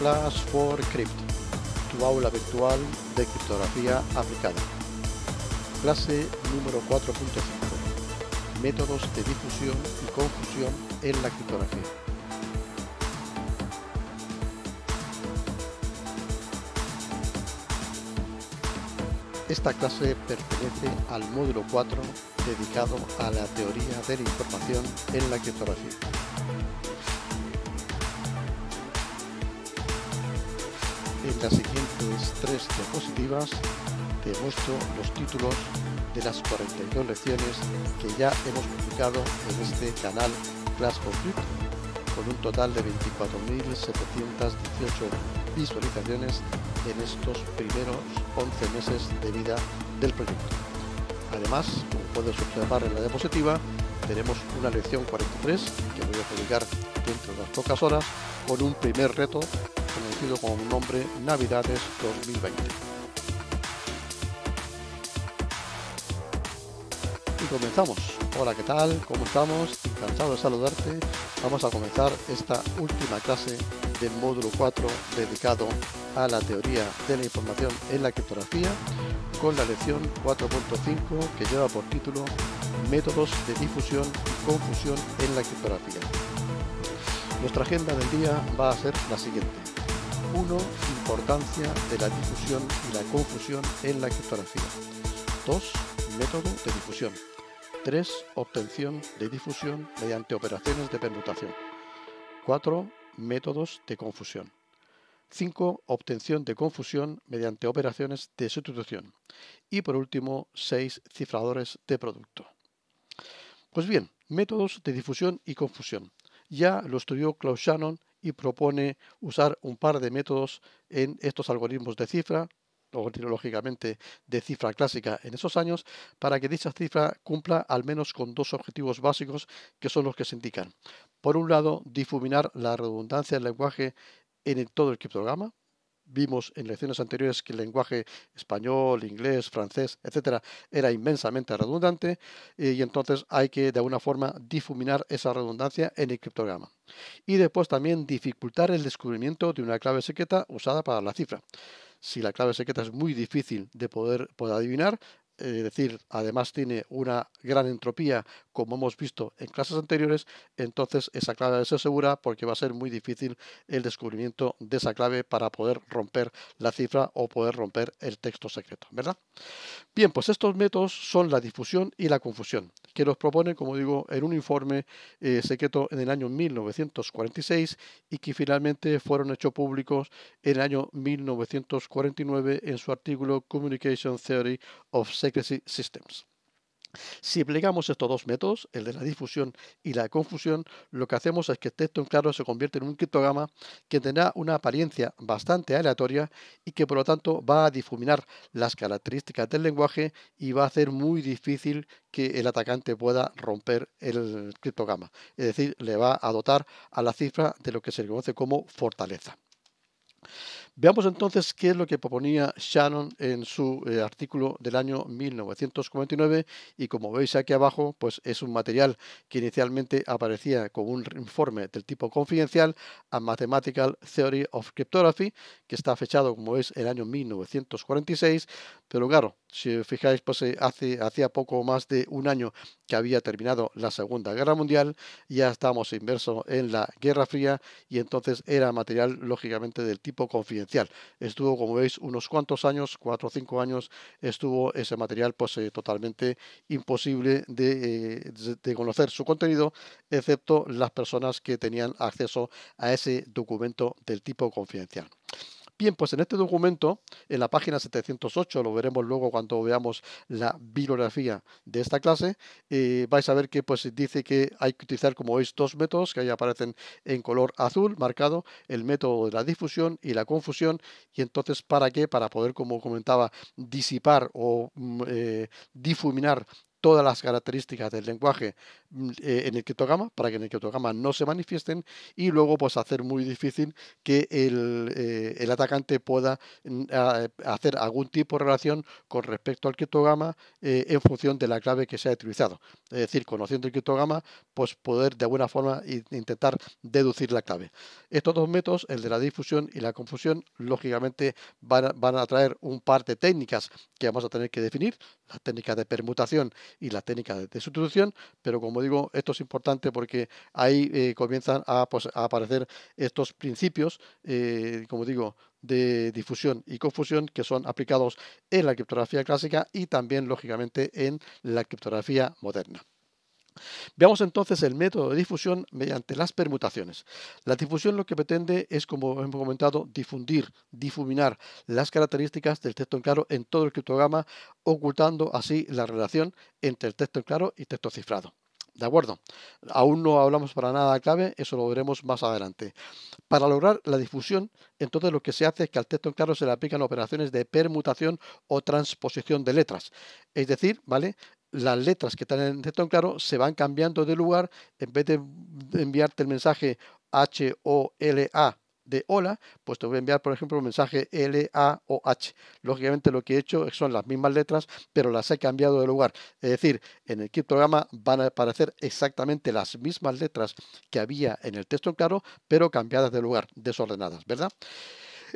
class for Crypt, tu aula virtual de criptografía aplicada. Clase número 4.5. Métodos de difusión y confusión en la criptografía. Esta clase pertenece al módulo 4 dedicado a la teoría de la información en la criptografía. tres diapositivas te muestro los títulos de las 42 lecciones que ya hemos publicado en este canal Class con un total de 24.718 visualizaciones en estos primeros 11 meses de vida del proyecto. Además, como puedes observar en la diapositiva, tenemos una lección 43 que voy a publicar dentro de unas pocas horas con un primer reto conocido con un nombre Navidades 2020. Y comenzamos. Hola, ¿qué tal? ¿Cómo estamos? Encantado de saludarte. Vamos a comenzar esta última clase del módulo 4 dedicado a la teoría de la información en la criptografía con la lección 4.5 que lleva por título Métodos de difusión y confusión en la criptografía. Nuestra agenda del día va a ser la siguiente. 1. Importancia de la difusión y la confusión en la criptografía. 2. Método de difusión. 3. Obtención de difusión mediante operaciones de permutación. 4. Métodos de confusión. 5. Obtención de confusión mediante operaciones de sustitución. Y por último, 6. Cifradores de producto. Pues bien, métodos de difusión y confusión. Ya lo estudió Klaus Shannon y propone usar un par de métodos en estos algoritmos de cifra, lógicamente de cifra clásica en esos años, para que dicha cifra cumpla al menos con dos objetivos básicos que son los que se indican. Por un lado, difuminar la redundancia del lenguaje en todo el criptograma, vimos en lecciones anteriores que el lenguaje español, inglés, francés, etcétera, era inmensamente redundante eh, y entonces hay que de alguna forma difuminar esa redundancia en el criptograma. Y después también dificultar el descubrimiento de una clave secreta usada para la cifra. Si la clave secreta es muy difícil de poder, poder adivinar, es eh, decir, además tiene una gran entropía, como hemos visto en clases anteriores, entonces esa clave debe ser segura porque va a ser muy difícil el descubrimiento de esa clave para poder romper la cifra o poder romper el texto secreto, ¿verdad? Bien, pues estos métodos son la difusión y la confusión, que los propone, como digo, en un informe eh, secreto en el año 1946 y que finalmente fueron hechos públicos en el año 1949 en su artículo Communication Theory of Systems. Si plegamos estos dos métodos, el de la difusión y la confusión, lo que hacemos es que el texto en claro se convierte en un criptograma que tendrá una apariencia bastante aleatoria y que por lo tanto va a difuminar las características del lenguaje y va a hacer muy difícil que el atacante pueda romper el criptograma. Es decir, le va a dotar a la cifra de lo que se conoce como fortaleza. Veamos entonces qué es lo que proponía Shannon en su eh, artículo del año 1949 y como veis aquí abajo, pues es un material que inicialmente aparecía como un informe del tipo confidencial a Mathematical Theory of Cryptography, que está fechado como es el año 1946, pero claro, si os fijáis, pues eh, hace hacía poco más de un año que había terminado la Segunda Guerra Mundial, ya estábamos inmersos en la Guerra Fría y entonces era material lógicamente del tipo confidencial Estuvo, como veis, unos cuantos años, cuatro o cinco años, estuvo ese material pues eh, totalmente imposible eh, de, de, conocer su contenido, excepto las personas que tenían acceso a ese documento del tipo confidencial. Bien, pues en este documento, en la página 708, lo veremos luego cuando veamos la bibliografía de esta clase, eh, vais a ver que pues dice que hay que utilizar, como veis, dos métodos que ahí aparecen en color azul marcado, el método de la difusión y la confusión, y entonces, ¿para qué? Para poder, como comentaba, disipar o mm, eh, difuminar todas las características del lenguaje mm, eh, en el criptograma para que en el criptograma no se manifiesten y luego pues hacer muy difícil que el, eh, atacante pueda mm, hacer algún tipo de relación con respecto al criptograma eh, en función de la clave que se ha utilizado. Es decir, conociendo el criptograma, pues poder de alguna forma intentar deducir la clave. Estos dos métodos, el de la difusión y la confusión, lógicamente van a, van a traer un par de técnicas que vamos a tener que definir, las técnicas de permutación y la técnica de, sustitución, pero como digo, esto es importante porque ahí eh, comienzan pues, a, aparecer estos principios, eh, como digo, de difusión y confusión que son aplicados en la criptografía clásica y también, lógicamente, en la criptografía moderna. Veamos entonces el método de difusión mediante las permutaciones. La difusión lo que pretende es, como hemos comentado, difundir, difuminar las características del texto en claro en todo el criptograma, ocultando así la relación entre el texto en claro y texto cifrado. ¿De acuerdo? Aún no hablamos para nada clave, eso lo veremos más adelante. Para lograr la difusión, entonces lo que se hace es que al texto en claro se le aplican operaciones de permutación o transposición de letras. Es decir, ¿vale? las letras que están en texto en claro se van cambiando de lugar. En vez de enviarte el mensaje H-O-L-A de hola, pues te voy a enviar, por ejemplo, un mensaje L-A-O-H. Lógicamente lo que he hecho son las mismas letras, pero las he cambiado de lugar. Es decir, en el programa van a aparecer exactamente las mismas letras que había en el texto en claro, pero cambiadas de lugar, desordenadas, ¿verdad?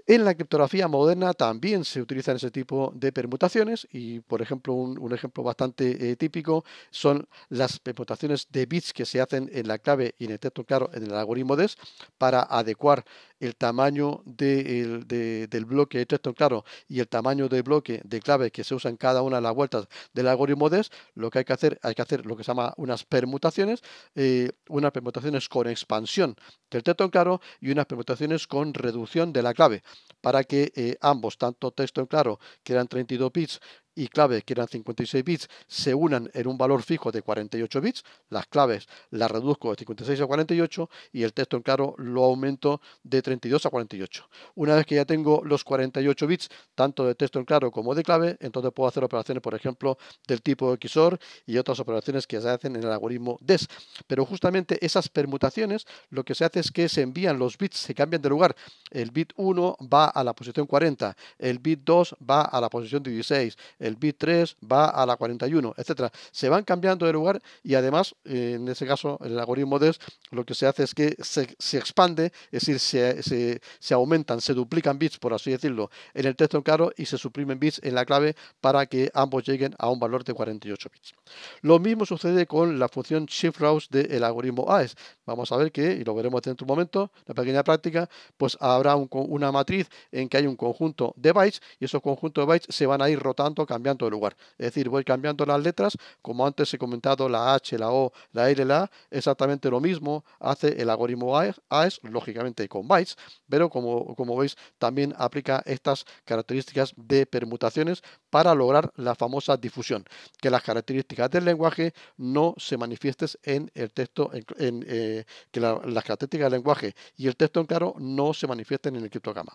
En la criptografía moderna también se utilizan ese tipo de permutaciones y, por ejemplo, un, ejemplo bastante eh, típico son las permutaciones de bits que se hacen en la clave y en el texto claro en el algoritmo DES para adecuar el tamaño del bloque de texto claro y el tamaño de bloque de clave que se usa en cada una de las vueltas del algoritmo DES. Lo que hay que hacer, hay que hacer lo que se llama unas permutaciones, eh, unas permutaciones con expansión del texto claro y unas permutaciones con reducción de la clave para que eh, ambos, tanto texto en claro, que eran 32 bits, y clave que eran 56 bits se unan en un valor fijo de 48 bits, las claves las reduzco de 56 a 48 y el texto en claro lo aumento de 32 a 48. Una vez que ya tengo los 48 bits, tanto de texto en claro como de clave, entonces puedo hacer operaciones, por ejemplo, del tipo XOR y otras operaciones que se hacen en el algoritmo DES. Pero justamente esas permutaciones lo que se hace es que se envían los bits, se cambian de lugar. El bit 1 va a la posición 40, el bit 2 va a la posición 16, el bit 3 va a la 41, etcétera. Se van cambiando de lugar y además, eh, en ese caso, el algoritmo DES lo que se hace es que se, expande, es decir, se, aumentan, se duplican bits, por así decirlo, en el texto claro y se suprimen bits en la clave para que ambos lleguen a un valor de 48 bits. Lo mismo sucede con la función shift del algoritmo AES. Vamos a ver que, y lo veremos dentro de un momento, una pequeña práctica, pues habrá una matriz en que hay un conjunto de bytes y esos conjuntos de bytes se van a ir rotando cambiando de lugar. Es decir, voy cambiando las letras, como antes he comentado, la H, la O, la L, la A, exactamente lo mismo hace el algoritmo AES, e lógicamente con bytes, pero como, como veis, también aplica estas características de permutaciones para lograr la famosa difusión, que las características del lenguaje no se manifiesten en el texto, eh, que las características del lenguaje y el texto en claro no se manifiesten en el criptograma.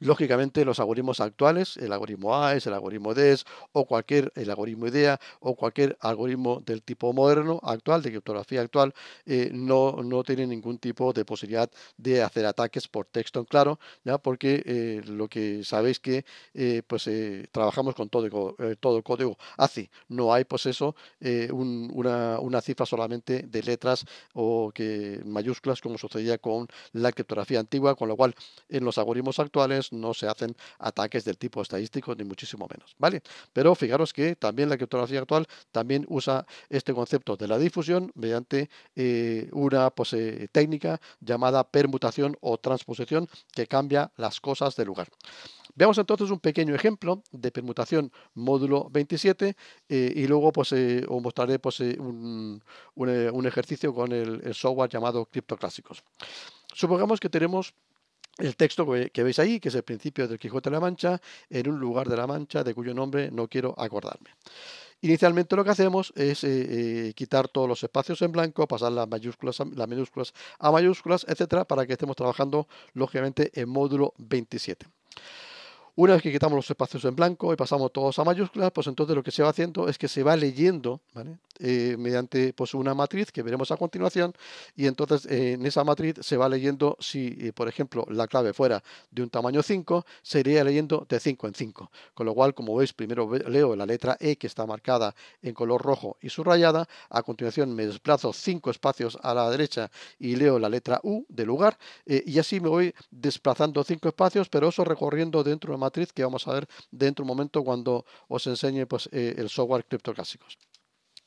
Lógicamente, los algoritmos actuales, el algoritmo AES, el algoritmo DES o cualquier el algoritmo IDEA o cualquier algoritmo del tipo moderno, actual, de criptografía actual, eh, no, no tienen ningún tipo de posibilidad de hacer ataques por texto en claro, ya porque eh, lo que sabéis que eh, pues trabajamos con todo, todo código ACI, no hay pues eso, una, cifra solamente de letras o que mayúsculas como sucedía con la criptografía antigua, con lo cual en los algoritmos actuales actuales no se hacen ataques del tipo estadístico, ni muchísimo menos, ¿vale? Pero fijaros que también la criptografía actual también usa este concepto de la difusión mediante eh, una técnica llamada permutación o transposición que cambia las cosas de lugar. Veamos entonces un pequeño ejemplo de permutación módulo 27 eh, y luego pues, eh, os mostraré pues, un, ejercicio con el, el software llamado criptoclásicos. Supongamos que tenemos el texto que veis ahí, que es el principio del Quijote de la Mancha, en un lugar de la Mancha de cuyo nombre no quiero acordarme. Inicialmente lo que hacemos es eh, eh, quitar todos los espacios en blanco, pasar las mayúsculas, a, las minúsculas a mayúsculas, etcétera, para que estemos trabajando lógicamente en módulo 27. Una vez que quitamos los espacios en blanco y pasamos todos a mayúsculas, pues entonces lo que se va haciendo es que se va leyendo, ¿vale? Eh, mediante pues, una matriz que veremos a continuación y entonces eh, en esa matriz se va leyendo si, eh, por ejemplo, la clave fuera de un tamaño 5, se iría leyendo de 5 en 5. Con lo cual, como veis, primero leo la letra E que está marcada en color rojo y subrayada, a continuación me desplazo 5 espacios a la derecha y leo la letra U de lugar y así me voy desplazando 5 espacios, pero eso recorriendo dentro de una matriz que vamos a ver dentro de un momento cuando os enseñe pues, el software criptoclásicos.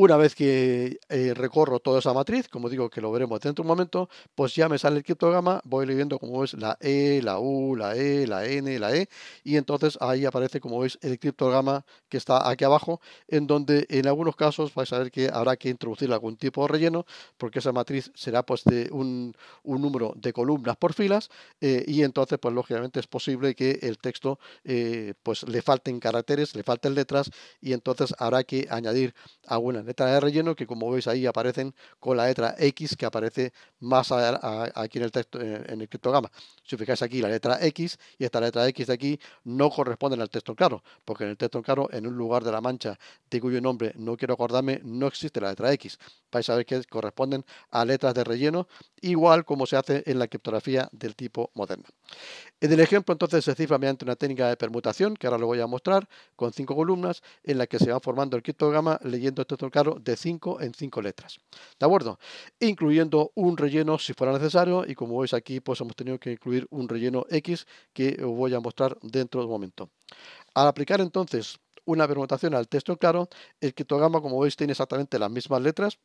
Una vez que eh, recorro toda esa matriz, como digo que lo veremos dentro de un momento, pues ya me sale el criptograma, voy leyendo como es la E, la U, la E, la N, la E, y entonces ahí aparece como es el criptograma que está aquí abajo, en donde en algunos casos vais a ver que habrá que introducir algún tipo de relleno, porque esa matriz será pues de un, número de columnas por filas, eh, y entonces pues lógicamente es posible que el texto eh, pues le falten caracteres, le falten letras, y entonces habrá que añadir alguna letras de relleno que como veis ahí aparecen con la letra X que aparece más aquí en el texto en el criptograma. Si os fijáis aquí la letra X y esta letra X de aquí no corresponden al texto claro, porque en el texto claro en un lugar de la mancha de cuyo nombre no quiero acordarme no existe la letra X. Vais a ver que corresponden a letras de relleno igual como se hace en la criptografía del tipo moderna. En el ejemplo entonces se cifra mediante una técnica de permutación que ahora lo voy a mostrar con cinco columnas en la que se va formando el criptograma leyendo estos claro, de 5 en 5 letras. ¿De acuerdo? Incluyendo un relleno si fuera necesario y como veis aquí pues hemos tenido que incluir un relleno X que os voy a mostrar dentro de un momento. Al aplicar entonces una permutación al texto claro, el criptograma como veis tiene exactamente las mismas letras,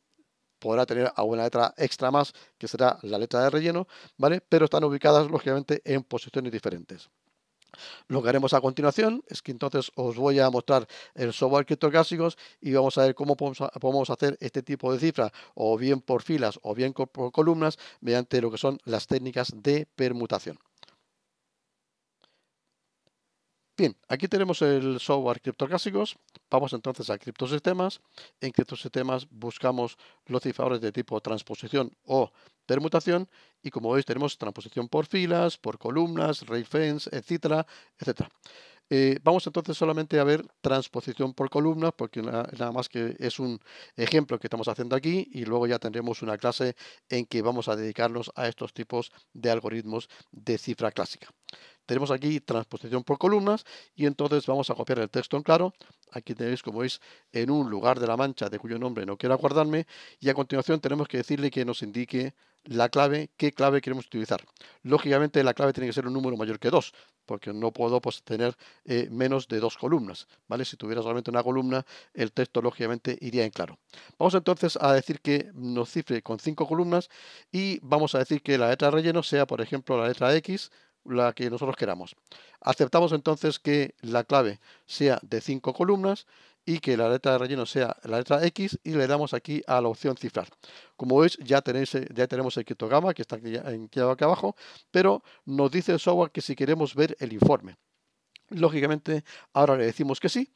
podrá tener alguna letra extra más, que será la letra de relleno, ¿vale? Pero están ubicadas, lógicamente, en posiciones diferentes. Lo que haremos a continuación es que entonces os voy a mostrar el software criptográficos y vamos a ver cómo podemos hacer este tipo de cifras, o bien por filas o bien por columnas, mediante lo que son las técnicas de permutación. Bien, aquí tenemos el software criptoclásicos. Vamos entonces a criptosistemas. En criptosistemas buscamos los cifradores de tipo transposición o permutación. Y como veis, tenemos transposición por filas, por columnas, ray fence, etcétera, etcétera. Eh, vamos entonces solamente a ver transposición por columnas, porque nada más que es un ejemplo que estamos haciendo aquí y luego ya tendremos una clase en que vamos a dedicarnos a estos tipos de algoritmos de cifra clásica. Tenemos aquí transposición por columnas y entonces vamos a copiar el texto en claro. Aquí tenéis, como veis, en un lugar de la mancha de cuyo nombre no quiero acordarme. Y a continuación tenemos que decirle que nos indique la clave, qué clave queremos utilizar. Lógicamente la clave tiene que ser un número mayor que 2, porque no puedo pues, tener eh, menos de dos columnas. ¿vale? Si tuviera solamente una columna, el texto lógicamente iría en claro. Vamos entonces a decir que nos cifre con cinco columnas y vamos a decir que la letra relleno sea, por ejemplo, la letra X, la que nosotros queramos. Aceptamos entonces que la clave sea de 5 columnas y que la letra de relleno sea la letra X y le damos aquí a la opción cifrar. Como veis ya, eh, tenemos el criptograma que está aquí abajo, pero nos dice el software que si queremos ver el informe. Lógicamente, ahora le decimos que sí,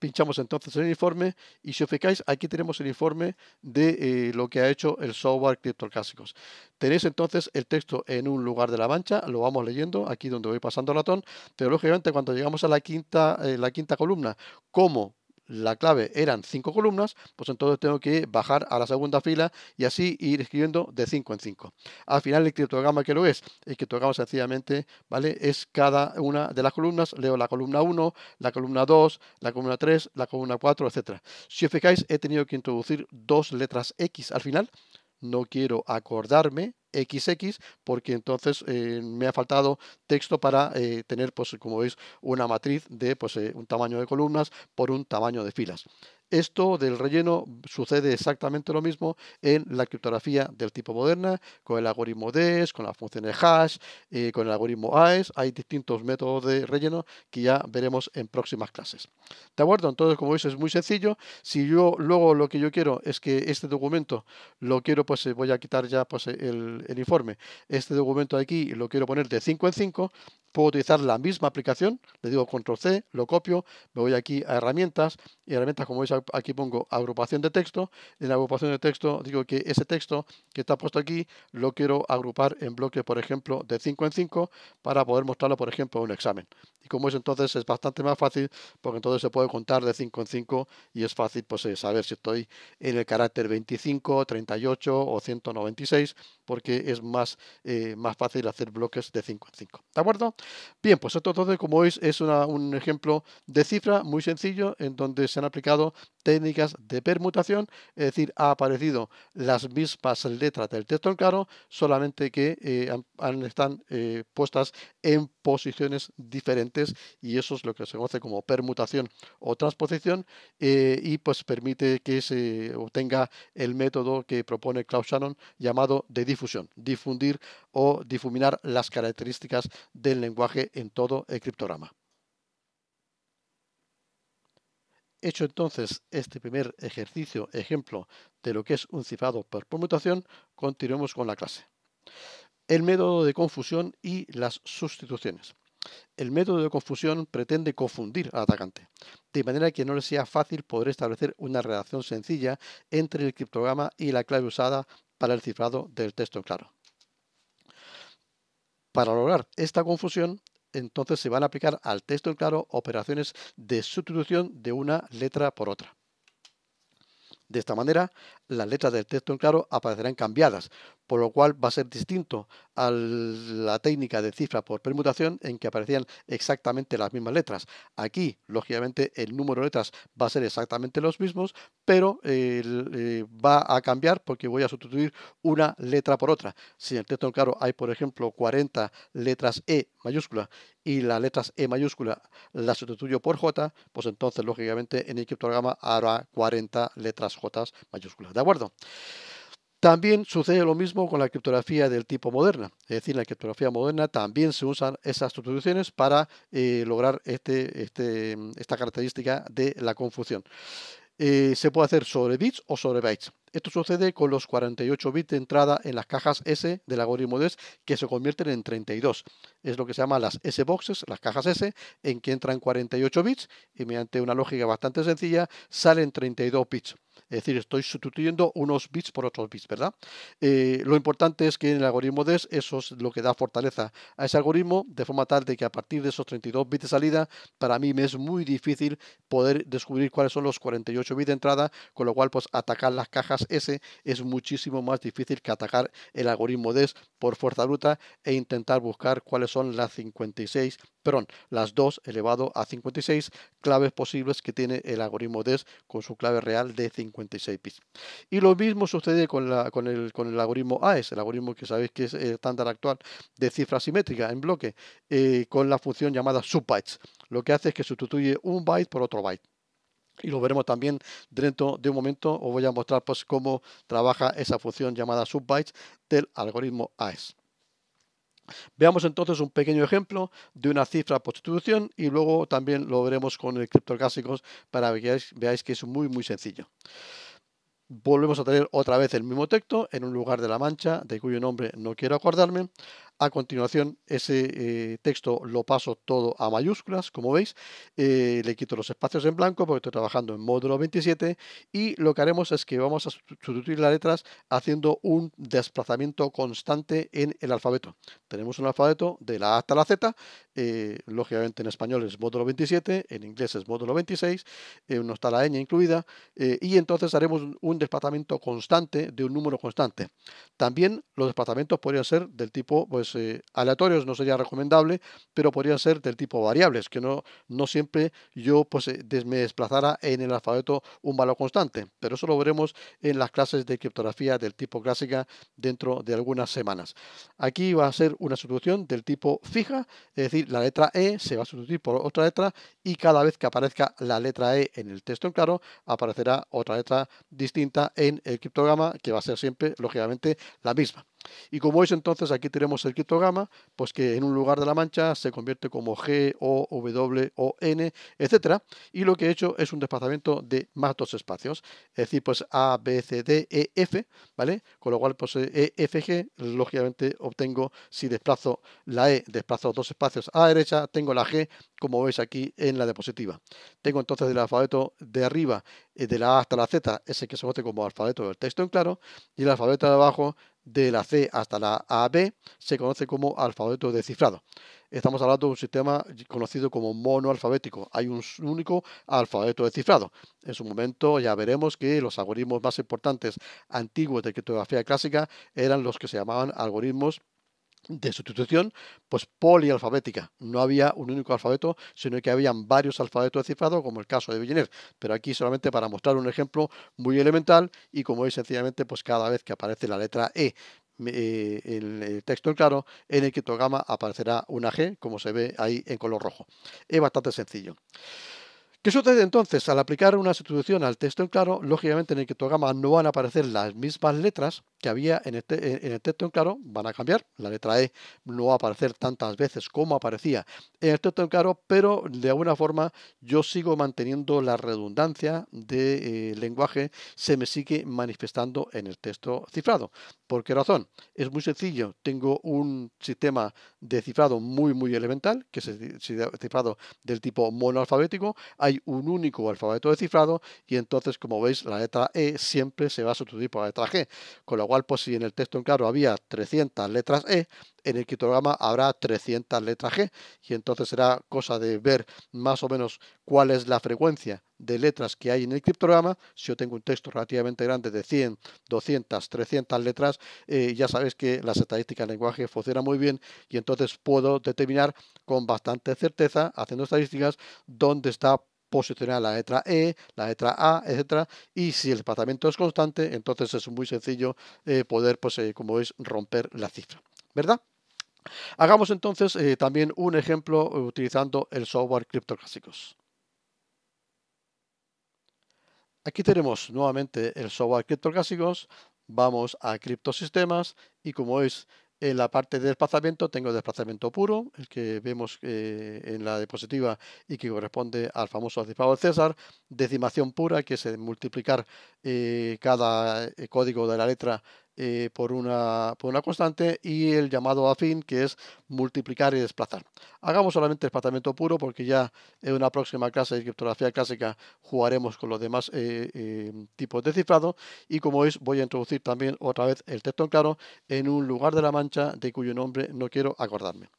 pinchamos entonces el informe y si os fijáis aquí tenemos el informe de eh, lo que ha hecho el software clásicos. Tenéis entonces el texto en un lugar de la mancha, lo vamos leyendo aquí donde voy pasando el ratón, pero cuando llegamos a la quinta, eh, la quinta columna, ¿cómo? la clave eran cinco columnas, pues entonces tengo que bajar a la segunda fila y así ir escribiendo de 5 en 5. Al final el criptograma que lo es, el criptograma sencillamente, ¿vale? Es cada una de las columnas, leo la columna 1, la columna 2, la columna 3, la columna 4, etcétera. Si os fijáis, he tenido que introducir dos letras X al final. No quiero acordarme XX porque entonces eh, me ha faltado texto para eh, tener, pues como veis, una matriz de pues, eh, un tamaño de columnas por un tamaño de filas. Esto del relleno sucede exactamente lo mismo en la criptografía del tipo moderna, con el algoritmo DES, con las funciones hash, con el algoritmo AES. Hay distintos métodos de relleno que ya veremos en próximas clases. ¿De acuerdo? Entonces, como veis, es muy sencillo. Si yo luego lo que yo quiero es que este documento lo quiero, pues voy a quitar ya pues, el, el, informe. Este documento de aquí lo quiero poner de 5 en 5 puedo utilizar la misma aplicación, le digo control C, lo copio, me voy aquí a herramientas, y herramientas como veis aquí pongo agrupación de texto, en agrupación de texto digo que ese texto que está puesto aquí lo quiero agrupar en bloques, por ejemplo, de 5 en 5 para poder mostrarlo, por ejemplo, en un examen. Y como es entonces es bastante más fácil porque entonces se puede contar de 5 en 5 y es fácil pues, eh, saber si estoy en el carácter 25, 38 o 196 porque es más, eh, más fácil hacer bloques de 5 en 5. ¿De acuerdo? Bien, pues esto entonces, como veis, es un ejemplo de cifra muy sencillo en donde se han aplicado técnicas de permutación, es decir, ha aparecido las mismas letras del texto en claro, solamente que eh, están eh, puestas en posiciones diferentes y eso es lo que se conoce como permutación o transposición eh, y pues permite que se obtenga el método que propone Klaus Shannon llamado de difusión, difundir o difuminar las características del lenguaje en todo el criptograma. Hecho entonces este primer ejercicio, ejemplo de lo que es un cifrado por permutación, continuemos con la clase. El método de confusión y las sustituciones. El método de confusión pretende confundir al atacante, de manera que no le sea fácil poder establecer una relación sencilla entre el criptograma y la clave usada para el cifrado del texto claro. Para lograr esta confusión, entonces se van a aplicar al texto en claro operaciones de sustitución de una letra por otra. De esta manera las letras del texto en claro aparecerán cambiadas, por lo cual va a ser distinto a la técnica de cifra por permutación en que aparecían exactamente las mismas letras. Aquí, lógicamente, el número de letras va a ser exactamente los mismos, pero eh, va a cambiar porque voy a sustituir una letra por otra. Si en el texto en claro hay, por ejemplo, 40 letras E mayúscula y las letras E mayúscula las sustituyo por J, pues entonces, lógicamente, en el criptograma habrá 40 letras J mayúsculas acuerdo? También sucede lo mismo con la criptografía del tipo moderna. Es decir, en la criptografía moderna también se usan esas sustituciones para eh, lograr este, este, esta característica de la confusión. Eh, se puede hacer sobre bits o sobre bytes. Esto sucede con los 48 bits de entrada en las cajas S del algoritmo DES que se convierten en 32. Es lo que se llama las S-boxes, las cajas S, en que entran 48 bits y mediante una lógica bastante sencilla salen 32 bits. Es decir, estoy sustituyendo unos bits por otros bits, ¿verdad? Eh, lo importante es que en el algoritmo DES eso es lo que da fortaleza a ese algoritmo, de forma tal de que a partir de esos 32 bits de salida, para mí me es muy difícil poder descubrir cuáles son los 48 bits de entrada, con lo cual pues atacar las cajas S es muchísimo más difícil que atacar el algoritmo DES por fuerza bruta e intentar buscar cuáles son las 56 perdón, las dos elevado a 56 claves posibles que tiene el algoritmo DES con su clave real de 56 bits. Y lo mismo sucede con, el, algoritmo AES, el algoritmo que sabéis que es el estándar actual de cifra simétrica en bloque, eh, con la función llamada subbytes. Lo que hace es que sustituye un byte por otro byte y lo veremos también dentro de un momento. Os voy a mostrar pues, cómo trabaja esa función llamada subbytes del algoritmo AES. Veamos entonces un pequeño ejemplo de una cifra por y luego también lo veremos con el criptocásicos para que veáis, veáis que es muy muy sencillo. Volvemos a tener otra vez el mismo texto en un lugar de la mancha de cuyo nombre no quiero acordarme. A continuación, ese eh, texto lo paso todo a mayúsculas, como veis. Eh, le quito los espacios en blanco porque estoy trabajando en módulo 27 y lo que haremos es que vamos a sustituir las letras haciendo un desplazamiento constante en el alfabeto. Tenemos un alfabeto de la A hasta la Z, eh, lógicamente en español es módulo 27, en inglés es módulo 26, no está la ñ incluida, y entonces haremos un desplazamiento constante de un número constante. También los desplazamientos podrían ser del tipo, pues, eh, aleatorios no sería recomendable, pero podría ser del tipo variables, que no, no siempre yo pues, eh, me desplazara en el alfabeto un valor constante, pero eso lo veremos en las clases de criptografía del tipo clásica dentro de algunas semanas. Aquí va a ser una sustitución del tipo fija, es decir, la letra E se va a sustituir por otra letra y cada vez que aparezca la letra E en el texto en claro, aparecerá otra letra distinta en el criptograma que va a ser siempre, lógicamente, la misma. Y como veis entonces aquí tenemos el criptograma, pues que en un lugar de la mancha se convierte como G, O, W, O, N, etc. Y lo que he hecho es un desplazamiento de más dos espacios, es decir, pues A, B, C, D, E, F, ¿vale? Con lo cual, pues eh, E, F, G, lógicamente obtengo, si desplazo la E, desplazo dos espacios a la derecha, tengo la G, como veis aquí en la diapositiva. Tengo entonces el alfabeto de arriba, eh, de la A hasta la Z, ese que se conoce como alfabeto del texto en claro, y el alfabeto de abajo de la C hasta la AB se conoce como alfabeto descifrado. Estamos hablando de un sistema conocido como monoalfabético. Hay un único alfabeto descifrado. En su momento ya veremos que los algoritmos más importantes antiguos de criptografía clásica eran los que se llamaban algoritmos de sustitución, pues polialfabética. No había un único alfabeto, sino que habían varios alfabetos cifrados, como el caso de Villeneuve. Pero aquí solamente para mostrar un ejemplo muy elemental y como veis sencillamente, pues cada vez que aparece la letra E en eh, el, texto en claro, en el criptograma aparecerá una G, como se ve ahí en color rojo. Es bastante sencillo. ¿Qué sucede entonces? Al aplicar una sustitución al texto en claro, lógicamente en el criptograma no van a aparecer las mismas letras, que había en, el texto en este claro van a cambiar. La letra E no va a aparecer tantas veces como aparecía en el este texto en claro, pero de alguna forma yo sigo manteniendo la redundancia de eh, lenguaje, se me sigue manifestando en el texto cifrado. ¿Por qué razón? Es muy sencillo. Tengo un sistema de cifrado muy, muy elemental, que es el cifrado del tipo monoalfabético. Hay un único alfabeto de cifrado y entonces, como veis, la letra E siempre se va a sustituir por la letra G. Con Igual pues si en el texto en claro había 300 letras E, en el criptograma habrá 300 letras G. Y entonces será cosa de ver más o menos cuál es la frecuencia de letras que hay en el criptograma. Si yo tengo un texto relativamente grande de 100, 200, 300 letras, eh, ya sabéis que las estadísticas del lenguaje funcionan muy bien y entonces puedo determinar con bastante certeza, haciendo estadísticas, dónde está posicionar la letra E, la letra A, etcétera. Y si el desplazamiento es constante, entonces es muy sencillo eh, poder, pues, eh, como veis, romper la cifra. ¿Verdad? Hagamos entonces eh, también un ejemplo utilizando el software criptográficos. Aquí tenemos nuevamente el software CryptoCasicos. Vamos a criptosistemas y como veis, en la parte de desplazamiento tengo desplazamiento puro, el que vemos eh, en la diapositiva y que corresponde al famoso cifrado de César. Decimación pura, que es multiplicar eh, cada eh, código de la letra eh, por, una, por una constante y el llamado afín que es multiplicar y desplazar. Hagamos solamente desplazamiento puro porque ya en una próxima clase de criptografía clásica jugaremos con los demás eh, eh, tipos de cifrado y como veis voy a introducir también otra vez el texto en claro en un lugar de la mancha de cuyo nombre no quiero acordarme.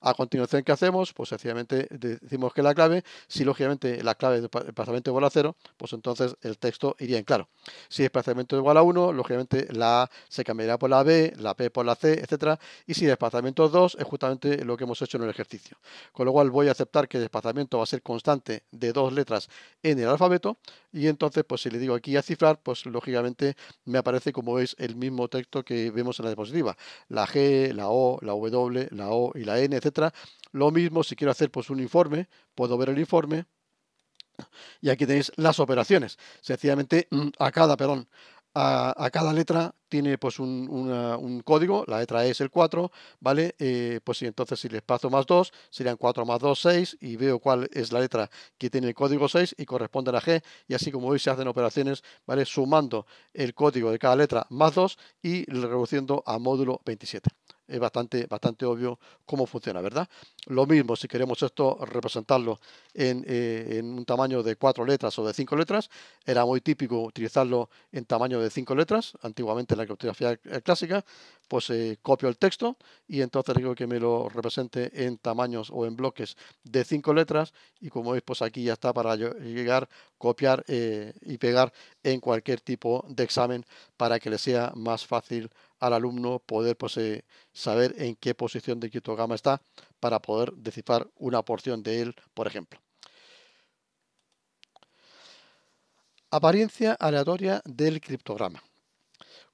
A continuación, ¿qué hacemos? Pues sencillamente decimos que la clave, si lógicamente la clave de desplazamiento igual a 0, pues entonces el texto iría en claro. Si desplazamiento es igual a 1, lógicamente la A se cambiaría por la B, la P por la C, etcétera. Y si desplazamiento es 2, es justamente lo que hemos hecho en el ejercicio. Con lo cual voy a aceptar que el desplazamiento va a ser constante de dos letras en el alfabeto. Y entonces, pues si le digo aquí a cifrar, pues lógicamente me aparece, como veis, el mismo texto que vemos en la diapositiva. La G, la O, la W, la O y la etcétera. Lo mismo, si quiero hacer pues, un informe, puedo ver el informe. Y aquí tenéis las operaciones. Sencillamente, mm, a cada, perdón, a, cada letra tiene pues un, código, la letra e es el 4, ¿vale? Eh, pues entonces si les paso más 2, serían 4 más 2, 6, y veo cuál es la letra que tiene el código 6 y corresponde a la G, y así como hoy se hacen operaciones, ¿vale? Sumando el código de cada letra más 2 y reduciendo a módulo 27 es bastante, bastante obvio cómo funciona, ¿verdad? Lo mismo, si queremos esto representarlo eh, en, un tamaño de cuatro letras o de cinco letras, era muy típico utilizarlo en tamaño de cinco letras, antiguamente en la criptografía clásica, pues eh, copio el texto y entonces digo que me lo represente en tamaños o en bloques de cinco letras y como veis, pues aquí ya está para llegar, copiar eh, y pegar en cualquier tipo de examen para que le sea más fácil al alumno poder pues, eh, saber en qué posición de criptograma está para poder descifrar una porción de él, por ejemplo. Apariencia aleatoria del criptograma.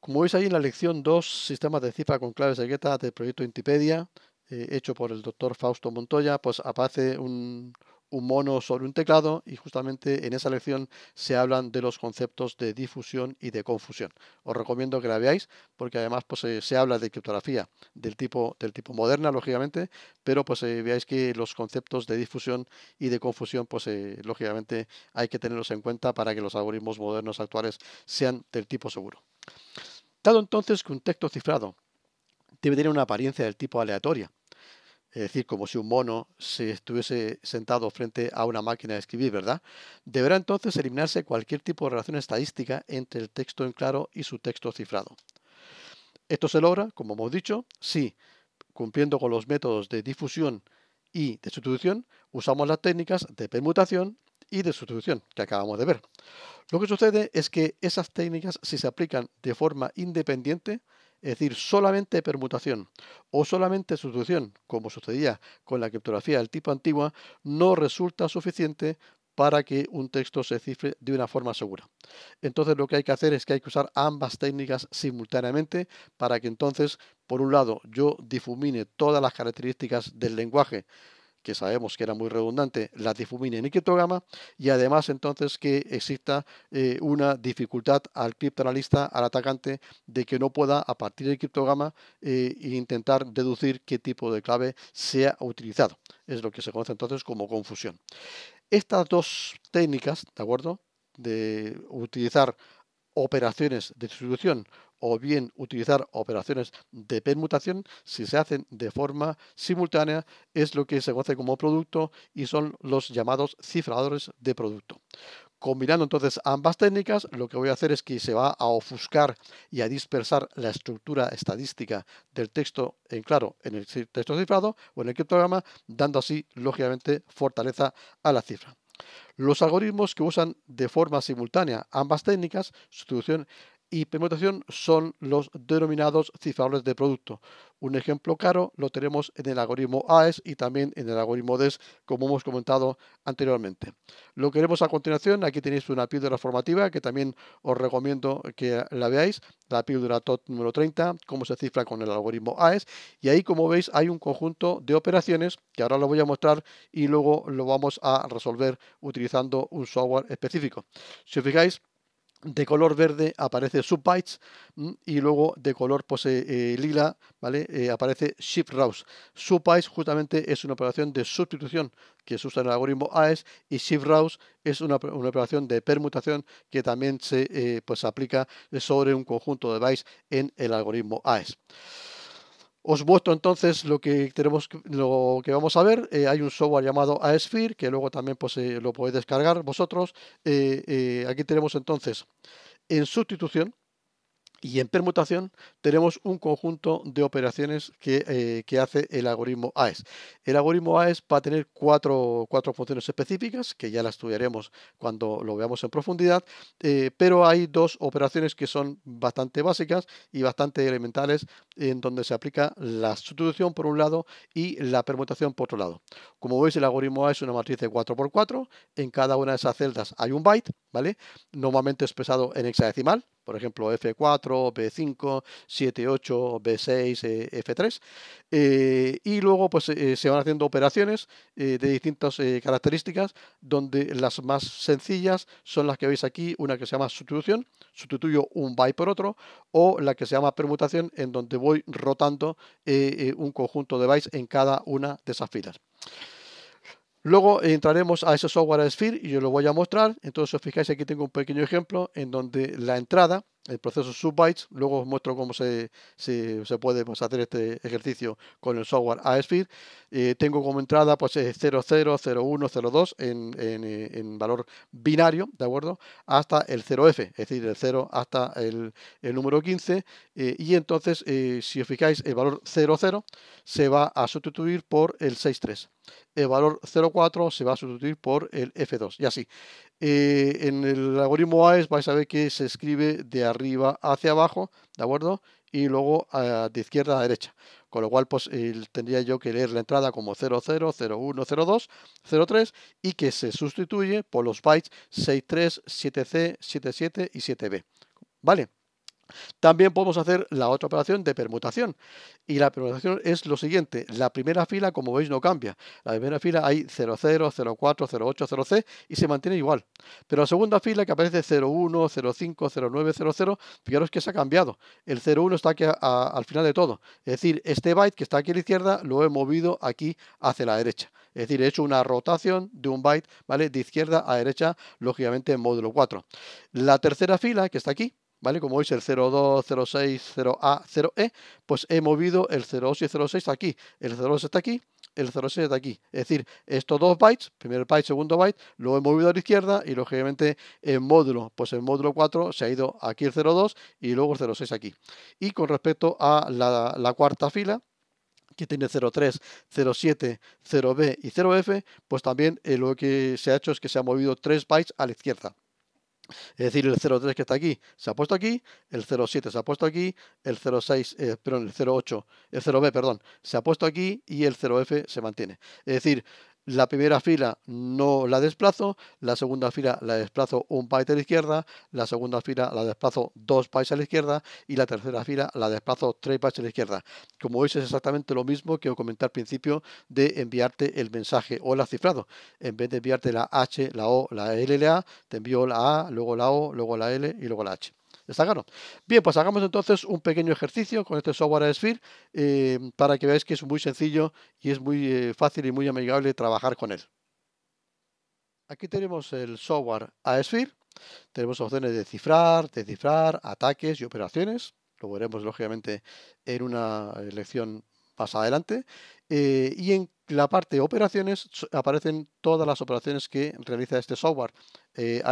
Como veis ahí en la lección 2, sistemas de cifra con claves secreta del proyecto Intipedia, eh, hecho por el doctor Fausto Montoya, pues aparece un, un mono sobre un teclado y justamente en esa lección se hablan de los conceptos de difusión y de confusión. Os recomiendo que la veáis porque además pues, eh, se habla de criptografía del tipo, del tipo moderna, lógicamente, pero pues eh, veáis que los conceptos de difusión y de confusión, pues eh, lógicamente hay que tenerlos en cuenta para que los algoritmos modernos actuales sean del tipo seguro. Dado entonces que un texto cifrado debe tener una apariencia del tipo aleatoria, es decir, como si un mono se estuviese sentado frente a una máquina de escribir, ¿verdad? Deberá entonces eliminarse cualquier tipo de relación estadística entre el texto en claro y su texto cifrado. Esto se logra, como hemos dicho, si, cumpliendo con los métodos de difusión y de sustitución, usamos las técnicas de permutación y de sustitución que acabamos de ver. Lo que sucede es que esas técnicas, si se aplican de forma independiente, es decir, solamente permutación o solamente sustitución, como sucedía con la criptografía del tipo antigua, no resulta suficiente para que un texto se cifre de una forma segura. Entonces lo que hay que hacer es que hay que usar ambas técnicas simultáneamente para que entonces, por un lado, yo difumine todas las características del lenguaje que sabemos que era muy redundante, las difumine en criptograma y además entonces que exista eh, una dificultad al criptoanalista, al atacante, de que no pueda a partir del criptograma eh, intentar deducir qué tipo de clave se ha utilizado. Es lo que se conoce entonces como confusión. Estas dos técnicas, ¿de acuerdo? De utilizar operaciones de distribución o bien utilizar operaciones de permutación si se hacen de forma simultánea, es lo que se conoce como producto y son los llamados cifradores de producto. Combinando entonces ambas técnicas, lo que voy a hacer es que se va a ofuscar y a dispersar la estructura estadística del texto en claro en el texto cifrado o en el criptograma, dando así, lógicamente, fortaleza a la cifra. Los algoritmos que usan de forma simultánea ambas técnicas, sustitución y permutación son los denominados cifrables de producto. Un ejemplo claro lo tenemos en el algoritmo AES y también en el algoritmo DES, como hemos comentado anteriormente. Lo que haremos a continuación, aquí tenéis una píldora formativa que también os recomiendo que la veáis, la píldora TOT número 30, cómo se cifra con el algoritmo AES. Y ahí, como veis, hay un conjunto de operaciones que ahora lo voy a mostrar y luego lo vamos a resolver utilizando un software específico. Si os fijáis, de color verde aparece Subbytes mm, y luego de color pues, eh, eh, lila ¿vale? Eh, aparece Ship Subbytes justamente es una operación de sustitución que se usa en el algoritmo AES y shift es una, operación de permutación que también se pues, aplica sobre un conjunto de bytes en el algoritmo AES. Os muestro entonces lo que tenemos, lo que vamos a ver. Eh, hay un software llamado ASphere que luego también pues, eh, lo podéis descargar vosotros. Eh, aquí tenemos entonces en sustitución y en permutación tenemos un conjunto de operaciones que, eh, hace el algoritmo AES. El algoritmo AES va a tener cuatro, funciones específicas, que ya las estudiaremos cuando lo veamos en profundidad, eh, pero hay dos operaciones que son bastante básicas y bastante elementales, en donde se aplica la sustitución por un lado y la permutación por otro lado. Como veis, el algoritmo AES es una matriz de 4x4, en cada una de esas celdas hay un byte, ¿vale? Normalmente expresado en hexadecimal, por ejemplo F4, B5, 7, 8, B6, F3. y luego pues eh, se van haciendo operaciones eh, de distintas eh, características, donde las más sencillas son las que veis aquí, una que se llama sustitución, sustituyo un byte por otro, o la que se llama permutación, en donde voy rotando un conjunto de bytes en cada una de esas filas. Luego entraremos a ese software Sphere y yo lo voy a mostrar. Entonces, os fijáis, aquí tengo un pequeño ejemplo en donde la entrada el proceso Subbytes. Luego os muestro cómo se, puede pues, hacer este ejercicio con el software ASPIR. Eh, tengo como entrada pues, 00, 01, 02 en, en, eh, en, valor binario, ¿de acuerdo? Hasta el 0F, es decir, el 0 hasta el, número 15. Eh, y entonces, si os fijáis, el valor 00 se va a sustituir por el 63. El valor 04 se va a sustituir por el F2 y así. Eh, en el algoritmo AES vais a ver que se escribe de arriba hacia abajo, ¿de acuerdo? Y luego ah, de izquierda a derecha. Con lo cual, pues tendría yo que leer la entrada como 00, 01, 02, 03 y que se sustituye por los bytes 63, 7C, 77 y 7B. ¿Vale? También podemos hacer la otra operación de permutación. Y la permutación es lo siguiente. La primera fila, como veis, no cambia. La primera fila hay 00, 04, 08, 0C y se mantiene igual. Pero la segunda fila que aparece 01, 05, 09, 00, fijaros que se ha cambiado. El 01 está aquí al final de todo. Es decir, este byte que está aquí a la izquierda lo he movido aquí hacia la derecha. Es decir, he hecho una rotación de un byte, ¿vale? De izquierda a derecha, lógicamente en módulo 4. La tercera fila que está aquí, como veis el 02, 06, 0A, 0E, pues he movido el 02 y el 06 aquí, el 02 está aquí, el 06 está aquí. Es decir, estos dos bytes, primer byte, segundo byte, lo he movido a la izquierda y lógicamente en módulo, pues el módulo 4 se ha ido aquí el 02 y luego el 06 aquí. Y con respecto a la, cuarta fila, que tiene 03, 07, 0B y 0F, pues también eh, lo que se ha hecho es que se ha movido 3 bytes a la izquierda. Es decir, el 03 que está aquí se ha puesto aquí, el 07 se ha puesto aquí, el 06, eh, perdón, el 08, el 0B, perdón, se ha puesto aquí y el 0F se mantiene. Es decir, la primera fila no la desplazo, la segunda fila la desplazo un byte a la izquierda, la segunda fila la desplazo dos bytes a la izquierda y la tercera fila la desplazo tres bytes a la izquierda. Como veis es exactamente lo mismo que os comenté al principio de enviarte el mensaje o el cifrado. En vez de enviarte la H, la O, la L, la A, te envío la A, luego la O, luego la L y luego la H. Bien, pues hagamos entonces un pequeño ejercicio con este software Sphere eh, para que veáis que es muy sencillo y es muy eh, fácil y muy amigable trabajar con él. Aquí tenemos el software aesir Tenemos opciones de cifrar, descifrar, ataques y operaciones. Lo veremos lógicamente en una lección pasa adelante. Eh, y en la parte de operaciones aparecen todas las operaciones que realiza este software eh,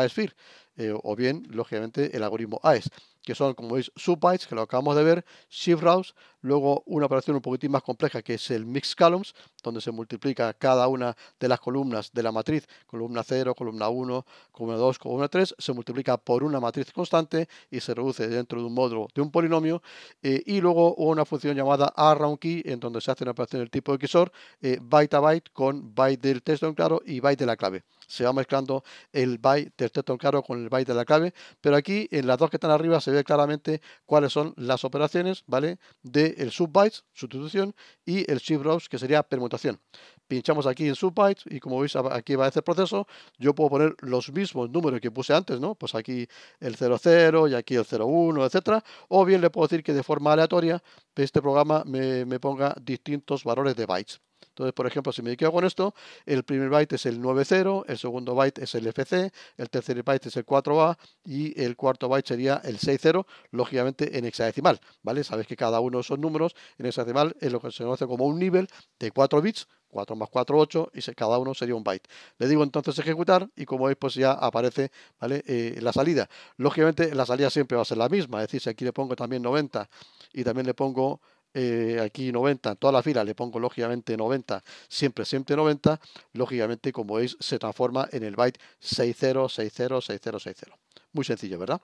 eh o bien, lógicamente, el algoritmo AES que son, como veis, subbytes, que lo acabamos de ver, shift rows, luego una operación un poquitín más compleja que es el mix columns, donde se multiplica cada una de las columnas de la matriz, columna 0, columna 1, columna 2, columna 3, se multiplica por una matriz constante y se reduce dentro de un módulo de un polinomio, eh, y luego una función llamada key en donde se hace una operación del tipo XOR, eh, byte a byte con byte del texto en claro y byte de la clave se va mezclando el byte del texto caro con el byte de la clave, pero aquí en las dos que están arriba se ve claramente cuáles son las operaciones, ¿vale? Del subbyte, subbytes, sustitución, y el shift rows, que sería permutación. Pinchamos aquí en subbytes y como veis aquí va a este proceso, yo puedo poner los mismos números que puse antes, ¿no? Pues aquí el 00 y aquí el 01, etcétera, o bien le puedo decir que de forma aleatoria este programa me ponga distintos valores de bytes. Entonces, por ejemplo, si me quedo con esto, el primer byte es el 9.0, el segundo byte es el FC, el tercer byte es el 4A y el cuarto byte sería el 6.0, lógicamente en hexadecimal, ¿vale? Sabes que cada uno son números, en hexadecimal es lo que se conoce como un nivel de 4 bits, 4 más 4, 8, y cada uno sería un byte. Le digo entonces ejecutar y como veis, pues ya aparece ¿vale? Eh, la salida. Lógicamente la salida siempre va a ser la misma, es decir, si aquí le pongo también 90 y también le pongo eh, aquí 90, toda la fila le pongo lógicamente 90, siempre, siempre 90, lógicamente como veis se transforma en el byte 60, 60, 60, 60. Muy sencillo, ¿verdad?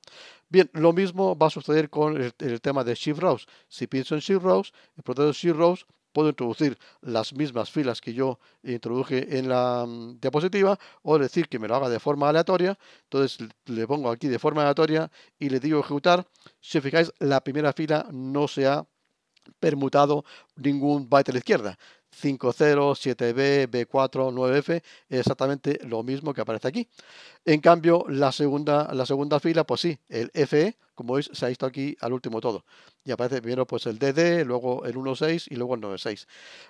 Bien, lo mismo va a suceder con el, tema de shift rows. Si pienso en shift rows, el proceso shift rows puedo introducir las mismas filas que yo introduje en la mm, diapositiva o decir que me lo haga de forma aleatoria. Entonces le pongo aquí de forma aleatoria y le digo ejecutar. Si fijáis, la primera fila no se ha permutado ningún byte a la izquierda. 5.0, 7B, B4, 9F, exactamente lo mismo que aparece aquí. En cambio, la segunda, la segunda fila, pues sí, el FE, como veis, se ha visto aquí al último todo. Y aparece primero pues el DD, luego el 1.6 y luego el 9.6.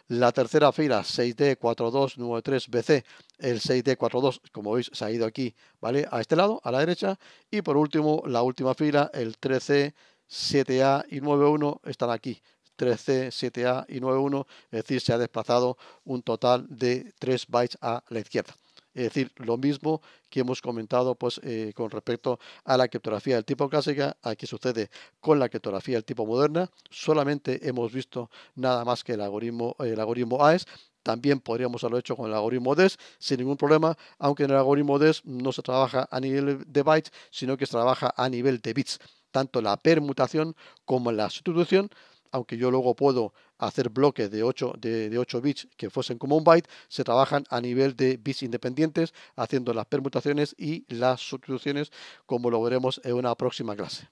La tercera fila, 6D, 4.2, 9.3, BC, el 6D, 4.2, como veis, se ha ido aquí, ¿vale? A este lado, a la derecha. Y por último, la última fila, el 13, 7A y 9.1 están aquí, 3C, 7A y 9.1, es decir, se ha desplazado un total de 3 bytes a la izquierda. Es decir, lo mismo que hemos comentado pues, eh, con respecto a la criptografía del tipo clásica, aquí sucede con la criptografía del tipo moderna. Solamente hemos visto nada más que el algoritmo, el algoritmo AES. También podríamos haberlo hecho con el algoritmo DES sin ningún problema, aunque en el algoritmo DES no se trabaja a nivel de bytes, sino que se trabaja a nivel de bits. Tanto la permutación como la sustitución aunque yo luego puedo hacer bloques de 8, de, bits que fuesen como un byte, se trabajan a nivel de bits independientes, haciendo las permutaciones y las sustituciones, como lo veremos en una próxima clase.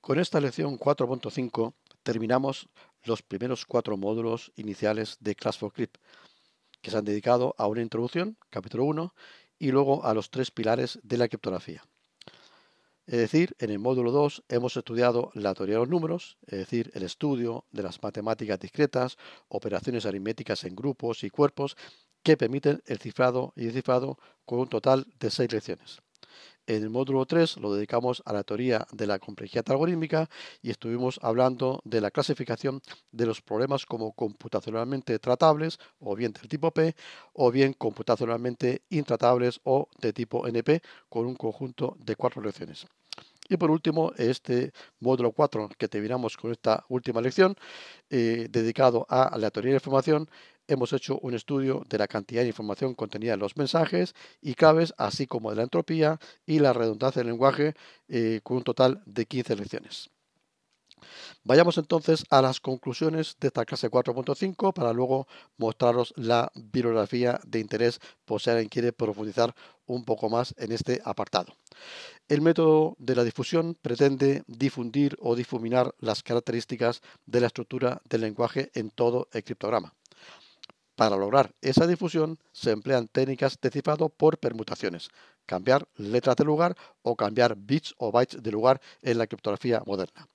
Con esta lección 4.5 terminamos los primeros cuatro módulos iniciales de Class for Clip, que se han dedicado a una introducción, capítulo 1, y luego a los tres pilares de la criptografía. Es decir, en el módulo 2 hemos estudiado la teoría de los números, es decir, el estudio de las matemáticas discretas, operaciones aritméticas en grupos y cuerpos que permiten el cifrado y el con un total de seis lecciones. En el módulo 3 lo dedicamos a la teoría de la complejidad algorítmica y estuvimos hablando de la clasificación de los problemas como computacionalmente tratables o bien del tipo P o bien computacionalmente intratables o de tipo NP con un conjunto de cuatro lecciones. Y por último, este módulo 4 que terminamos con esta última lección, eh, dedicado a la teoría de la información, hemos hecho un estudio de la cantidad de información contenida en los mensajes y claves, así como de la entropía y la redundancia del lenguaje, eh, con un total de 15 lecciones. Vayamos entonces a las conclusiones de esta clase 4.5 para luego mostraros la bibliografía de interés por si alguien quiere profundizar un poco más en este apartado. El método de la difusión pretende difundir o difuminar las características de la estructura del lenguaje en todo el criptograma. Para lograr esa difusión se emplean técnicas de cifrado por permutaciones, cambiar letras de lugar o cambiar bits o bytes de lugar en la criptografía moderna.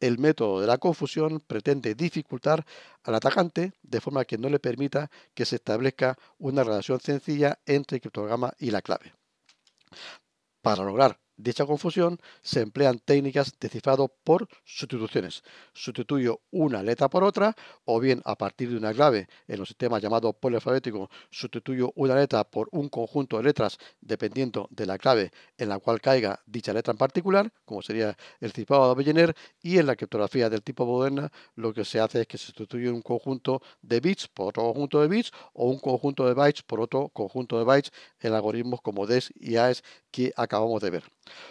El método de la confusión pretende dificultar al atacante de forma que no le permita que se establezca una relación sencilla entre el criptograma y la clave. Para lograr Dicha confusión se emplean técnicas de cifrado por sustituciones. Sustituyo una letra por otra, o bien a partir de una clave en los sistemas llamados polialfabéticos, sustituyo una letra por un conjunto de letras dependiendo de la clave en la cual caiga dicha letra en particular, como sería el cifrado de Vigenère. y en la criptografía del tipo moderna lo que se hace es que se sustituye un conjunto de bits por otro conjunto de bits o un conjunto de bytes por otro conjunto de bytes en algoritmos como DES y AES que acabamos de ver.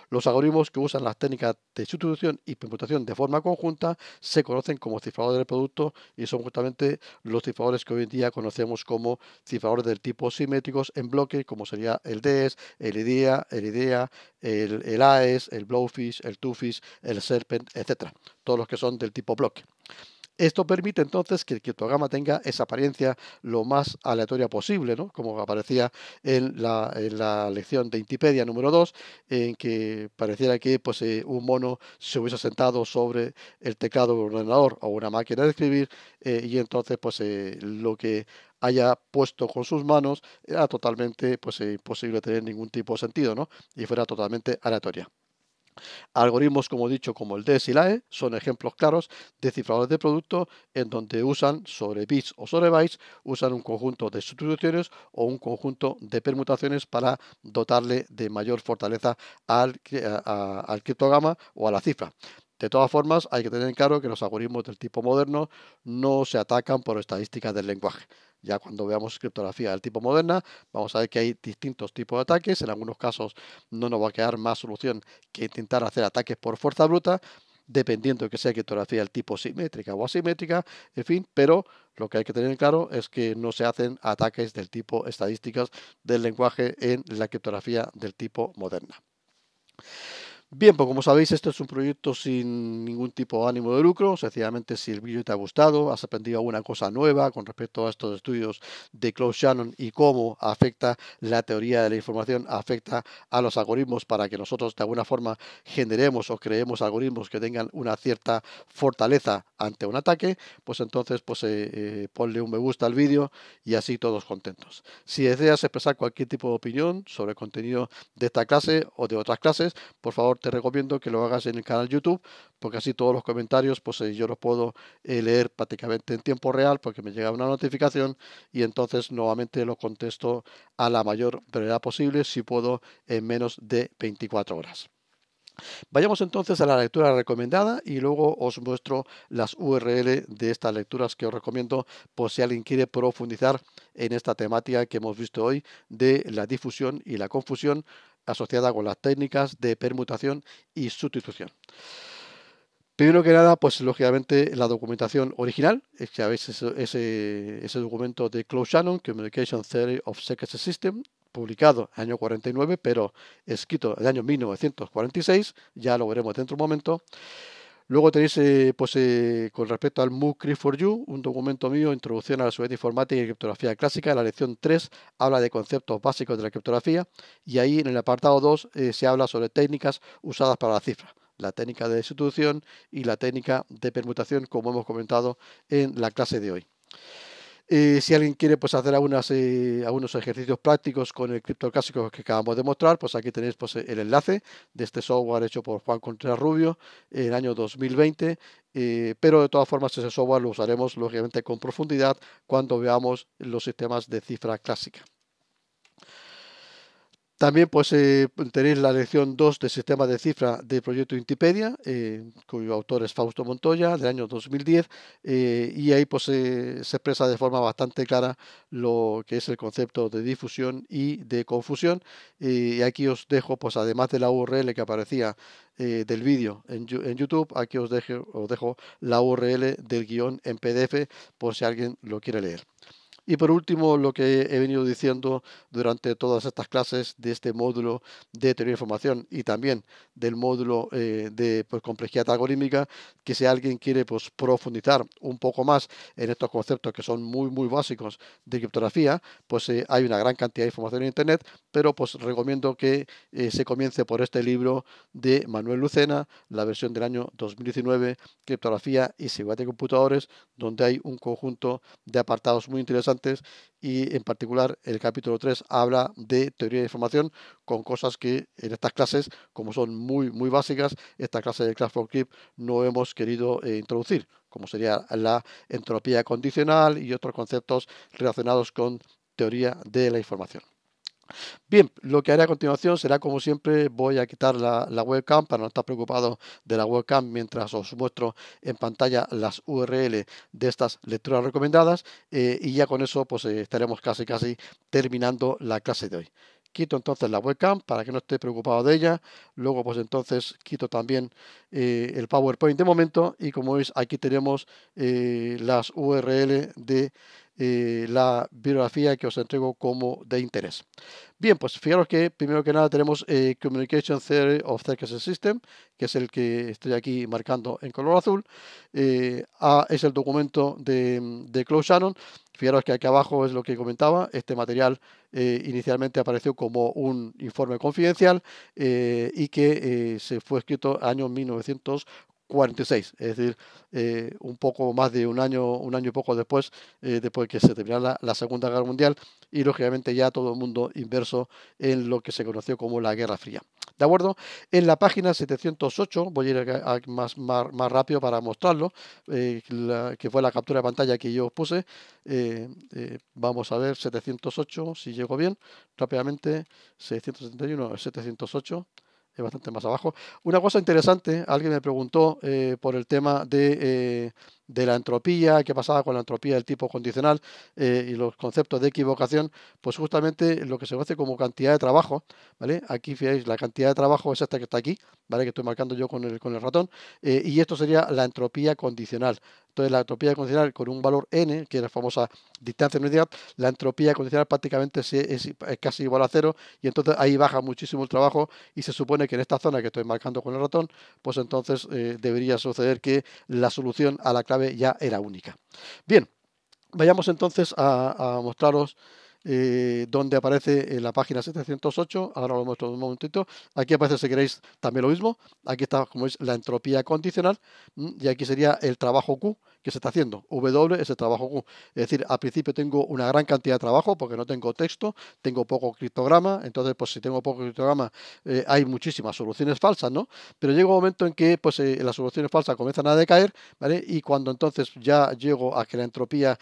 Los algoritmos que usan las técnicas de sustitución y permutación de forma conjunta se conocen como cifradores de producto y son justamente los cifradores que hoy en día conocemos como cifradores del tipo simétricos en bloque, como sería el DES, el IDEA, el IDEA, el, AES, el Blowfish, el Twofish, el Serpent, etc. Todos los que son del tipo bloque. Esto permite entonces que el criptograma tenga esa apariencia lo más aleatoria posible, ¿no? como aparecía en la, lección de Intipedia número 2, en que pareciera que pues, eh, un mono se hubiese sentado sobre el teclado de un ordenador o una máquina de escribir eh, y entonces pues, eh, lo que haya puesto con sus manos era totalmente pues, imposible tener ningún tipo de sentido ¿no? y fuera totalmente aleatoria. Algoritmos, como dicho, como el DES y la E, son ejemplos claros de cifradores de producto en donde usan sobre bits o sobre bytes, usan un conjunto de sustituciones o un conjunto de permutaciones para dotarle de mayor fortaleza al, criptogama o a la cifra. De todas formas, hay que tener en claro que los algoritmos del tipo moderno no se atacan por estadísticas del lenguaje. Ya cuando veamos criptografía del tipo moderna, vamos a ver que hay distintos tipos de ataques. En algunos casos no nos va a quedar más solución que intentar hacer ataques por fuerza bruta, dependiendo de que sea criptografía del tipo simétrica o asimétrica, en fin, pero lo que hay que tener claro es que no se hacen ataques del tipo estadísticas del lenguaje en la criptografía del tipo moderna. Bien, pues como sabéis, este es un proyecto sin ningún tipo de ánimo de lucro. Sencillamente, si el vídeo te ha gustado, has aprendido alguna cosa nueva con respecto a estos estudios de Claude Shannon y cómo afecta la teoría de la información, afecta a los algoritmos para que nosotros de alguna forma generemos o creemos algoritmos que tengan una cierta fortaleza ante un ataque, pues entonces pues, eh, eh, ponle un me gusta al vídeo y así todos contentos. Si deseas expresar cualquier tipo de opinión sobre el contenido de esta clase o de otras clases, por favor te recomiendo que lo hagas en el canal YouTube, porque así todos los comentarios, pues eh, yo los puedo eh, leer prácticamente en tiempo real, porque me llega una notificación y entonces nuevamente lo contesto a la mayor brevedad posible, si puedo, en menos de 24 horas. Vayamos entonces a la lectura recomendada y luego os muestro las URL de estas lecturas que os recomiendo por si alguien quiere profundizar en esta temática que hemos visto hoy de la difusión y la confusión asociada con las técnicas de permutación y sustitución. Primero que nada, pues lógicamente la documentación original, es que habéis ese, ese, documento de Claude Shannon, Communication Theory of Secret System, publicado año 49, pero escrito en el año 1946, ya lo veremos dentro de un momento. Luego tenéis, eh, pues, eh, con respecto al MOOC CREATE for You, un documento mío, Introducción a la seguridad informática y criptografía clásica. La lección 3 habla de conceptos básicos de la criptografía y ahí en el apartado 2 eh, se habla sobre técnicas usadas para la cifra, la técnica de sustitución y la técnica de permutación, como hemos comentado en la clase de hoy. Eh, si alguien quiere pues, hacer algunas, eh, algunos ejercicios prácticos con el cripto clásico que acabamos de mostrar, pues aquí tenéis pues, el enlace de este software hecho por Juan Contreras Rubio en el año 2020. Eh, pero de todas formas ese software lo usaremos lógicamente con profundidad cuando veamos los sistemas de cifra clásica. También pues, eh, tenéis la lección 2 del Sistema de Cifra del proyecto Intipedia, eh, cuyo autor es Fausto Montoya, del año 2010, eh, y ahí pues, se expresa de forma bastante clara lo que es el concepto de difusión y de confusión. y aquí os dejo, pues además de la URL que aparecía del vídeo en, YouTube, aquí os, os dejo la URL del guión en PDF por si alguien lo quiere leer. Y por último, lo que he venido diciendo durante todas estas clases de este módulo de teoría de información y también del módulo eh, de pues, complejidad algorítmica, que si alguien quiere pues, profundizar un poco más en estos conceptos que son muy, muy básicos de criptografía, pues eh, hay una gran cantidad de información en Internet, pero pues recomiendo que eh, se comience por este libro de Manuel Lucena, la versión del año 2019, Criptografía y Seguridad de Computadores, donde hay un conjunto de apartados muy interesantes y en particular el capítulo 3 habla de teoría de información con cosas que en estas clases, como son muy, muy básicas, esta clase de Class for Keep no hemos querido eh, introducir, como sería la entropía condicional y otros conceptos relacionados con teoría de la información. Bien, lo que haré a continuación será como siempre, voy a quitar la, webcam para no estar preocupado de la webcam mientras os muestro en pantalla las URL de estas lecturas recomendadas eh, y ya con eso pues eh, estaremos casi casi terminando la clase de hoy quito entonces la webcam para que no esté preocupado de ella. Luego, pues entonces quito también eh, el PowerPoint de momento y como veis aquí tenemos las URL de eh, la biografía que os entrego como de interés. Bien, pues fijaros que primero que nada tenemos eh, Communication Theory of Circus System, que es el que estoy aquí marcando en color azul. Eh, es el documento de, de Claude Shannon. Fijaros que aquí abajo es lo que comentaba. Este material inicialmente apareció como un informe confidencial y que se fue escrito año 1900. 46, es decir, eh, un poco más de un año, un año y poco después, eh, después que se terminara la, Segunda Guerra Mundial y lógicamente ya todo el mundo inverso en lo que se conoció como la Guerra Fría. ¿De acuerdo? En la página 708, voy a ir más, rápido para mostrarlo, eh, que fue la captura de pantalla que yo puse. Eh, vamos a ver 708, si llego bien, rápidamente, 671, 708 es bastante más abajo. Una cosa interesante, alguien me preguntó eh, por el tema de eh, de la entropía, qué pasaba con la entropía del tipo condicional eh, y los conceptos de equivocación, pues justamente lo que se hace como cantidad de trabajo, ¿vale? Aquí fijáis, la cantidad de trabajo es esta que está aquí, ¿vale? Que estoy marcando yo con el, con el ratón, eh, y esto sería la entropía condicional. Entonces, la entropía condicional con un valor n, que es la famosa distancia de unidad, la entropía condicional prácticamente es, casi igual a cero, y entonces ahí baja muchísimo el trabajo. Y se supone que en esta zona que estoy marcando con el ratón, pues entonces eh, debería suceder que la solución a la clave ya era única. Bien, vayamos entonces a, a mostraros eh, donde aparece en la página 708. Ahora lo muestro un momentito. Aquí aparece, si queréis, también lo mismo. Aquí está, como es la entropía condicional. Mm, y aquí sería el trabajo Q que se está haciendo. W es el trabajo Q. Es decir, al principio tengo una gran cantidad de trabajo porque no tengo texto, tengo poco criptograma. Entonces, pues si tengo poco criptograma, eh, hay muchísimas soluciones falsas, ¿no? Pero llega un momento en que pues, eh, las soluciones falsas comienzan a decaer, ¿vale? Y cuando entonces ya llego a que la entropía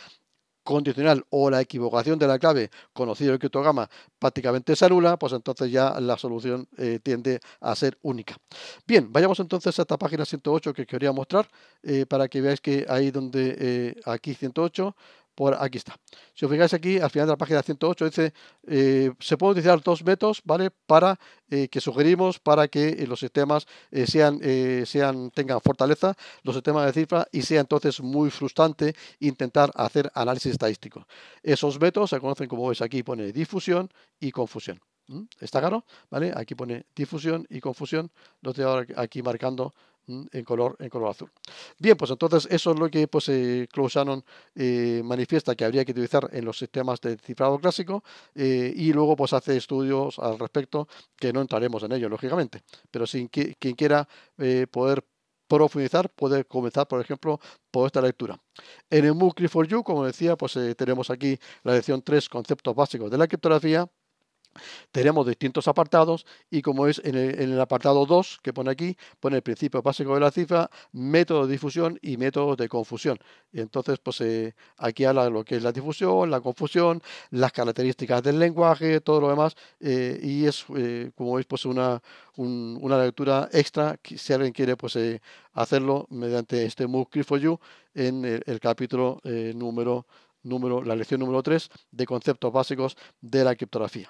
condicional o la equivocación de la clave, conocido el criptograma, prácticamente se anula, pues entonces ya la solución eh, tiende a ser única. Bien, vayamos entonces a esta página 108 que quería mostrar eh, para que veáis que ahí donde eh, aquí 108 aquí está. Si os fijáis aquí, al final de la página 108 dice, eh, se pueden utilizar dos métodos, ¿vale? Para eh, que sugerimos, para que eh, los sistemas sean, sean, tengan fortaleza, los sistemas de cifra, y sea entonces muy frustrante intentar hacer análisis estadístico. Esos métodos se conocen, como veis aquí, pone difusión y confusión. ¿Mm? ¿Está claro? ¿Vale? Aquí pone difusión y confusión. Lo estoy ahora aquí marcando en color, en color azul. Bien, pues entonces eso es lo que pues, eh, Claude Shannon eh, manifiesta que habría que utilizar en los sistemas de cifrado clásico eh, y luego pues hace estudios al respecto que no entraremos en ello, lógicamente, pero sin que quien quiera poder profundizar puede comenzar, por ejemplo, por esta lectura. En el MOOC for You, como decía, pues tenemos aquí la edición 3, conceptos básicos de la criptografía, tenemos distintos apartados y como es en el, apartado 2 que pone aquí, pone el principio básico de la cifra, método de difusión y métodos de confusión. entonces, pues eh, aquí habla de lo que es la difusión, la confusión, las características del lenguaje, todo lo demás. Eh, y es, eh, como veis, pues una, lectura extra si alguien quiere pues hacerlo mediante este MOOC for You en el, capítulo número, número, la lección número 3 de conceptos básicos de la criptografía.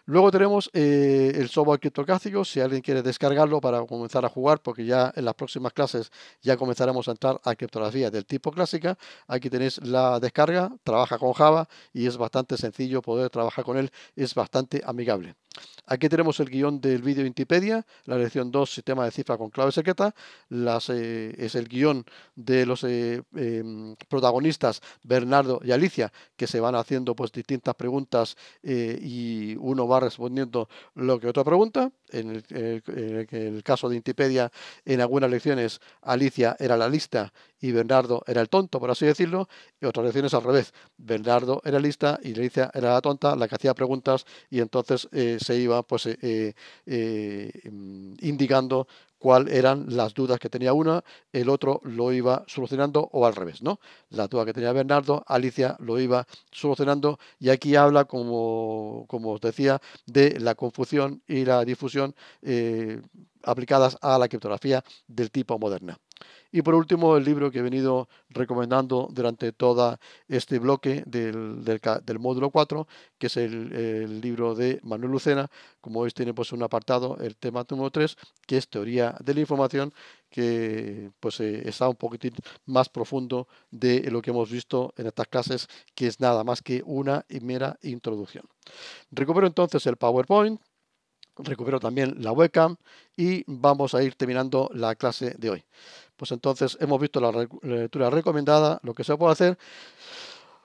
Luego tenemos eh, el software criptográfico, si alguien quiere descargarlo para comenzar a jugar, porque ya en las próximas clases ya comenzaremos a entrar a criptografía del tipo clásica. Aquí tenéis la descarga, trabaja con Java y es bastante sencillo poder trabajar con él, es bastante amigable. Aquí tenemos el guión del vídeo Intipedia, la lección 2, sistema de cifra con clave secreta, eh, es el guión de los eh, em, protagonistas Bernardo y Alicia, que se van haciendo pues distintas preguntas y uno va respondiendo lo que otra pregunta. En el, caso de Intipedia, en algunas lecciones Alicia era la lista y Bernardo era el tonto, por así decirlo, y otras lecciones al revés. Bernardo era lista y Alicia era la tonta, la que hacía preguntas y entonces eh, se iba pues eh, eh, mm, indicando cuáles eran las dudas que tenía una, el otro lo iba solucionando o al revés, ¿no? La duda que tenía Bernardo, Alicia lo iba solucionando y aquí habla, como, como os decía, de la confusión y la difusión eh, aplicadas a la criptografía del tipo moderna. Y por último, el libro que he venido recomendando durante todo este bloque del, módulo 4, que es el, libro de Manuel Lucena. Como veis, tiene pues, un apartado, el tema número 3, que es teoría de la información, que pues, eh, está un poquitín más profundo de lo que hemos visto en estas clases, que es nada más que una mera introducción. Recupero entonces el PowerPoint recupero también la webcam y vamos a ir terminando la clase de hoy pues entonces hemos visto la, lectura recomendada, lo que se puede hacer.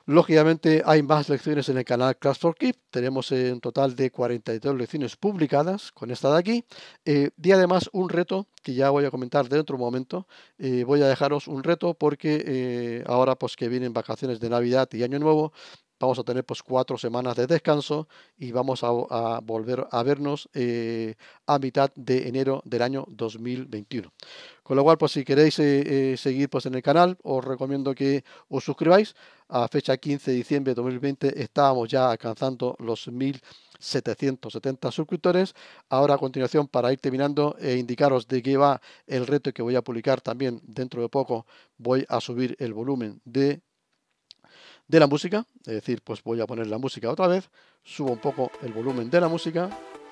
Lógicamente hay más lecciones en el canal Class for Keep. Tenemos un total de 42 lecciones publicadas con esta de aquí. y eh, además un reto que ya voy a comentar dentro de un momento. Eh, voy a dejaros un reto porque eh, ahora pues que vienen vacaciones de Navidad y Año Nuevo, vamos a tener pues cuatro semanas de descanso y vamos a, volver a vernos eh, a mitad de enero del año 2021. Con lo cual, pues si queréis eh, eh, seguir pues en el canal, os recomiendo que os suscribáis. A fecha 15 de diciembre de 2020 estábamos ya alcanzando los 1.770 suscriptores. Ahora a continuación, para ir terminando e indicaros de qué va el reto que voy a publicar también dentro de poco, voy a subir el volumen de de la música, es decir, pues voy a poner la música otra vez, subo un poco el volumen de la música,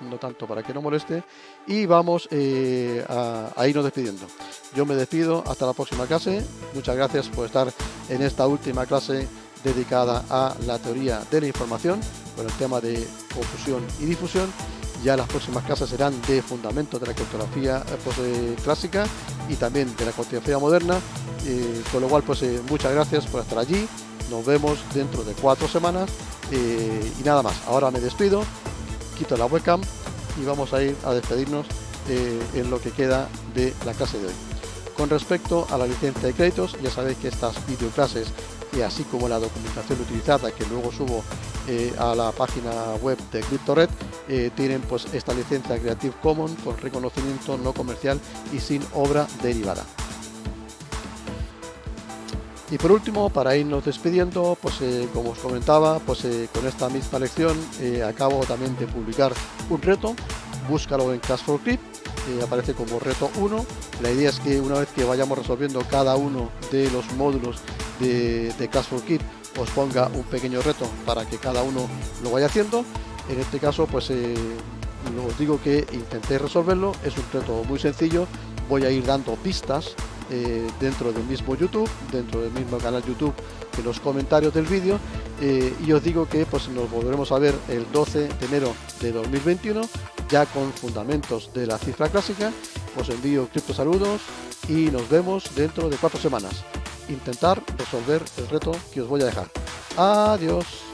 no tanto para que no moleste, y vamos eh, a, irnos despidiendo. Yo me despido, hasta la próxima clase, muchas gracias por estar en esta última clase dedicada a la teoría de la información, con el tema de confusión y difusión. Ya las próximas clases serán de fundamentos de la criptografía eh, pues, eh, clásica y también de la criptografía moderna, con lo cual pues muchas gracias por estar allí nos vemos dentro de cuatro semanas eh, y nada más. Ahora me despido, quito la webcam y vamos a ir a despedirnos eh, en lo que queda de la clase de hoy. Con respecto a la licencia de créditos, ya sabéis que estas videoclases y así como la documentación utilizada que luego subo eh, a la página web de CryptoRed tienen pues esta licencia Creative Commons con reconocimiento no comercial y sin obra derivada. Y por último, para irnos despidiendo, pues eh, como os comentaba, pues eh, con esta misma lección eh, acabo también de publicar un reto, búscalo en Cash for Clip, aparece como reto 1. La idea es que una vez que vayamos resolviendo cada uno de los módulos de, de Cash for Clip, os ponga un pequeño reto para que cada uno lo vaya haciendo. En este caso, pues os digo que intentéis resolverlo, es un reto muy sencillo, voy a ir dando pistas eh, dentro del mismo YouTube, dentro del mismo canal YouTube, en los comentarios del vídeo. Eh, y os digo que pues, nos volveremos a ver el 12 de enero de 2021, ya con fundamentos de la cifra clásica. Os envío cripto saludos y nos vemos dentro de cuatro semanas. Intentar resolver el reto que os voy a dejar. Adiós.